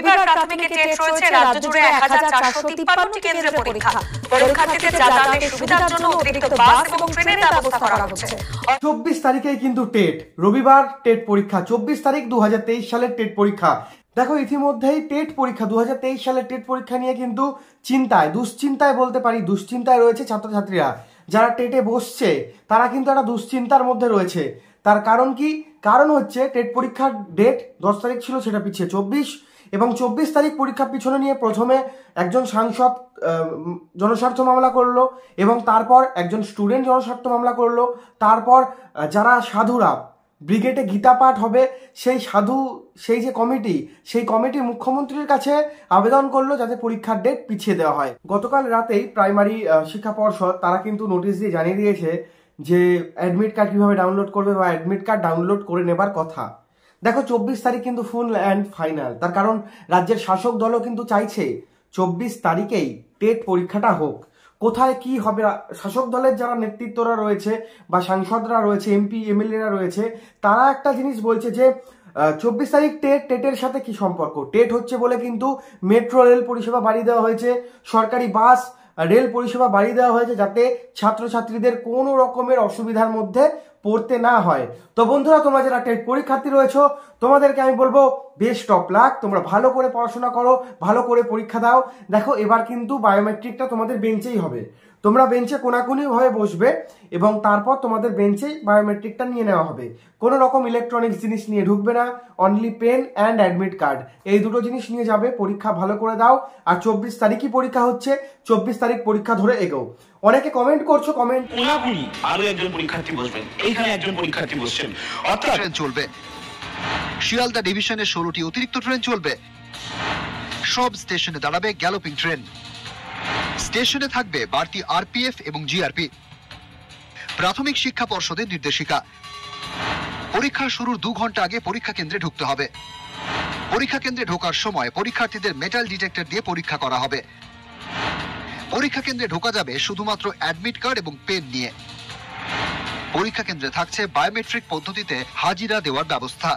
এবার প্রাথমিকে টেট রয়েছে রাজ্য জুড়ে এক হাজার কেন্দ্রে পরীক্ষা পরীক্ষার্থীদের যাতায়াতের সুবিধার জন্য অতিরিক্ত বাস এবং ট্রেনের ব্যবস্থা করা হচ্ছে চব্বিশ কিন্তু টেট রবিবার টেট পরীক্ষা চব্বিশ তারিখ দু সালের টেট পরীক্ষা দেখো ইতিমধ্যেই টেট পরীক্ষা দু সালের টেট পরীক্ষা নিয়ে কিন্তু চিন্তায় দুশ্চিন্তায় বলতে পারি দুশ্চিন্তায় রয়েছে ছাত্রছাত্রীরা যারা টেটে বসছে তারা কিন্তু একটা দুশ্চিন্তার মধ্যে রয়েছে তার কারণ কি কারণ হচ্ছে টেট পরীক্ষার ডেট দশ তারিখ ছিল সেটা পিছিয়ে চব্বিশ এবং চব্বিশ তারিখ পরীক্ষা পিছনে নিয়ে প্রথমে একজন সাংসদ জনস্বার্থ মামলা করলো এবং তারপর একজন স্টুডেন্ট জনস্বার্থ মামলা করলো তারপর যারা সাধুরা ব্রিগেডে গীতা পাঠ হবে সেই সাধু সেই যে কমিটি সেই কমিটি মুখ্যমন্ত্রীর কাছে আবেদন করলো যাতে পরীক্ষার ডেট পিছিয়ে দেওয়া হয় গতকাল রাতেই প্রাইমারি শিক্ষা পর্ষদ তারা কিন্তু নোটিশ দিয়ে জানিয়ে দিয়েছে যে অ্যাডমিট কার্ড কীভাবে ডাউনলোড করবে বা অ্যাডমিট কার্ড ডাউনলোড করে নেবার কথা দেখো চব্বিশ তারিখ কিন্তু ফুল অ্যান্ড ফাইনাল তার কারণ রাজ্যের শাসক দলও কিন্তু চাইছে চব্বিশ তারিখেই টেট পরীক্ষাটা হোক কোথায় কি হবে শাসক দলের যারা নেতৃত্বরা রয়েছে বা সাংসদরা রয়েছে এমপি এমএলএরা রয়েছে তারা একটা জিনিস বলছে যে চব্বিশ তারিখ টেট টেটের সাথে কি সম্পর্ক টেট হচ্ছে বলে কিন্তু মেট্রো রেল পরিষেবা বাড়িয়ে দেওয়া হয়েছে সরকারি বাস রেল পরিষেবা বাড়িয়ে দেওয়া হয়েছে যাতে ছাত্রছাত্রীদের কোনো রকমের অসুবিধার মধ্যে পড়তে না হয় তো বন্ধুরা তোমরা যারা টেট পরীক্ষার্থী রয়েছ তোমাদেরকে আমি বলবো বেশ অফ লাক তোমরা ভালো করে পড়াশোনা করো ভালো করে পরীক্ষা দাও দেখো এবার কিন্তু বায়োমেট্রিকটা তোমাদের বেঞ্চেই হবে তোমরা বেঞ্চে ভাবে বসবে এবং তারপর তোমাদের বেঞ্চেই বায়োমেট্রিকটা নিয়ে নেওয়া হবে কোনো রকম ইলেকট্রনিক্স জিনিস নিয়ে ঢুকবে না only pen and admit card এই দুটো জিনিস নিয়ে যাবে পরীক্ষা ভালো করে দাও আর চব্বিশ তারিখই পরীক্ষা হচ্ছে চব্বিশ তারিখ পরীক্ষা ধরে এগো অনেকে কমেন্ট করছো কমেন্ট পুরাপুরি আরো একজন পরীক্ষার্থী বসবেন এইখানে একজন পরীক্ষার্থী বসছেন অর্থাৎ চলবে শিয়ালদা ডিভিশনে ষোলোটি অতিরিক্ত ট্রেন চলবে সব স্টেশনে দাঁড়াবে গ্যালোপিং ট্রেন স্টেশনে থাকবে বাড়তি আরপিএফ এবং জিআরপি প্রাথমিক শিক্ষা পর্ষদের নির্দেশিকা পরীক্ষা শুরুর দু ঘন্টা আগে পরীক্ষা কেন্দ্রে ঢুকতে হবে পরীক্ষা কেন্দ্রে ঢোকার সময় পরীক্ষার্থীদের মেটাল ডিটেক্টর দিয়ে পরীক্ষা করা হবে পরীক্ষা কেন্দ্রে ঢোকা যাবে শুধুমাত্র অ্যাডমিট কার্ড এবং পেন নিয়ে পরীক্ষা কেন্দ্রে থাকছে বায়োমেট্রিক পদ্ধতিতে হাজিরা দেওয়ার ব্যবস্থা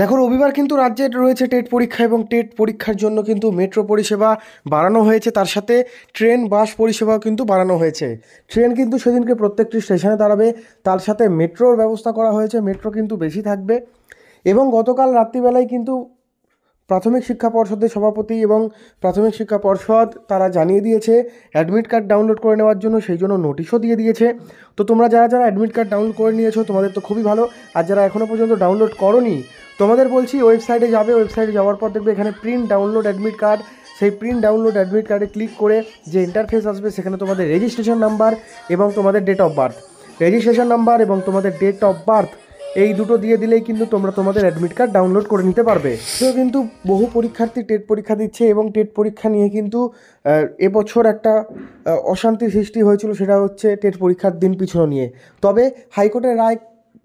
দেখো রবিবার কিন্তু রাজ্যে রয়েছে টেট পরীক্ষা এবং টেট পরীক্ষার জন্য কিন্তু মেট্রো পরিষেবা বাড়ানো হয়েছে তার সাথে ট্রেন বাস পরিষেবাও কিন্তু বাড়ানো হয়েছে ট্রেন কিন্তু সেদিনকে প্রত্যেকটি স্টেশনে দাঁড়াবে তার সাথে মেট্রোর ব্যবস্থা করা হয়েছে মেট্রো কিন্তু বেশি থাকবে এবং গতকাল রাত্রিবেলায় কিন্তু প্রাথমিক শিক্ষা পর্ষদের সভাপতি এবং প্রাথমিক শিক্ষা পর্ষদ তারা জানিয়ে দিয়েছে অ্যাডমিট কার্ড ডাউনলোড করে নেওয়ার জন্য সেই জন্য নোটিশও দিয়ে দিয়েছে তো তোমরা যারা যারা অ্যাডমিট কার্ড ডাউনলোড করে নিয়েছো তোমাদের তো খুবই ভালো আর যারা এখনও পর্যন্ত ডাউনলোড করনি তোমাদের বলছি ওয়েবসাইটে যাবে ওয়েবসাইটে যাওয়ার পর দেখবে এখানে প্রিন্ট ডাউনলোড অ্যাডমিট কার্ড সেই প্রিন্ট ডাউনলোড অ্যাডমিট কার্ডে ক্লিক করে যে ইন্টারফেস আসবে সেখানে তোমাদের রেজিস্ট্রেশন নাম্বার এবং তোমাদের date of birth registration number এবং তোমাদের ডেট অফ বার্থ এই দুটো দিয়ে দিলেই কিন্তু তোমরা তোমাদের অ্যাডমিট কার্ড ডাউনলোড করে নিতে পারবে তো কিন্তু বহু পরীক্ষার্থী টেট পরীক্ষা দিচ্ছে এবং টেট পরীক্ষা নিয়ে কিন্তু এবছর একটা অশান্তি সৃষ্টি হয়েছিল সেটা হচ্ছে টেট পরীক্ষার দিন পিছনে নিয়ে তবে হাইকোর্টের রায়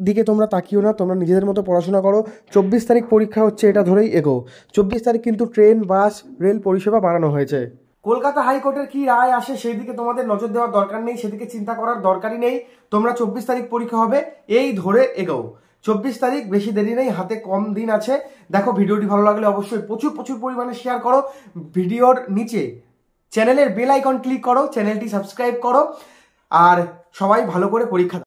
দিকে তোমরা তাকিও না তোমরা নিজেদের মতো পড়াশোনা করো চব্বিশ তারিখ পরীক্ষা হচ্ছে এটা ধরেই এগো চব্বিশ তারিখ কিন্তু ট্রেন বাস রেল পরিষেবা বাড়ানো হয়েছে কলকাতা হাইকোর্টের কি রায় আসে সেই দিকে তোমাদের নজর দেওয়ার দরকার নেই সেদিকে চিন্তা করার দরকারই নেই তোমরা চব্বিশ তারিখ পরীক্ষা হবে এই ধরে এগোও চব্বিশ তারিখ বেশি দেরি নেই হাতে কম দিন আছে দেখো ভিডিওটি ভালো লাগলে অবশ্যই প্রচুর প্রচুর পরিমাণে শেয়ার করো ভিডিওর নিচে চ্যানেলের বেল আইকন ক্লিক করো চ্যানেলটি সাবস্ক্রাইব করো আর সবাই ভালো করে পরীক্ষা